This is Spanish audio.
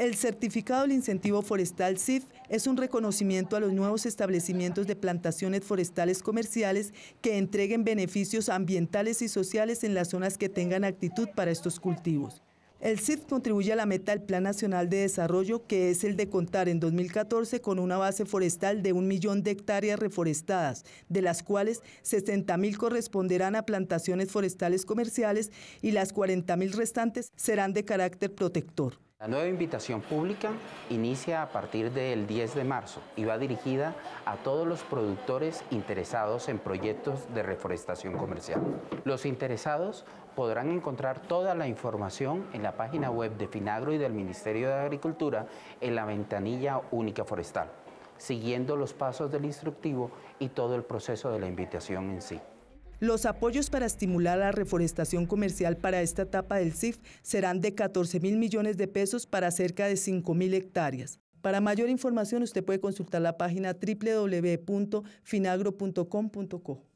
El certificado del incentivo forestal CIF es un reconocimiento a los nuevos establecimientos de plantaciones forestales comerciales que entreguen beneficios ambientales y sociales en las zonas que tengan actitud para estos cultivos. El CIF contribuye a la meta del Plan Nacional de Desarrollo, que es el de contar en 2014 con una base forestal de un millón de hectáreas reforestadas, de las cuales 60.000 corresponderán a plantaciones forestales comerciales y las 40.000 restantes serán de carácter protector. La nueva invitación pública inicia a partir del 10 de marzo y va dirigida a todos los productores interesados en proyectos de reforestación comercial. Los interesados podrán encontrar toda la información en la página web de Finagro y del Ministerio de Agricultura en la ventanilla única forestal, siguiendo los pasos del instructivo y todo el proceso de la invitación en sí. Los apoyos para estimular la reforestación comercial para esta etapa del CIF serán de 14 mil millones de pesos para cerca de 5 mil hectáreas. Para mayor información usted puede consultar la página www.finagro.com.co.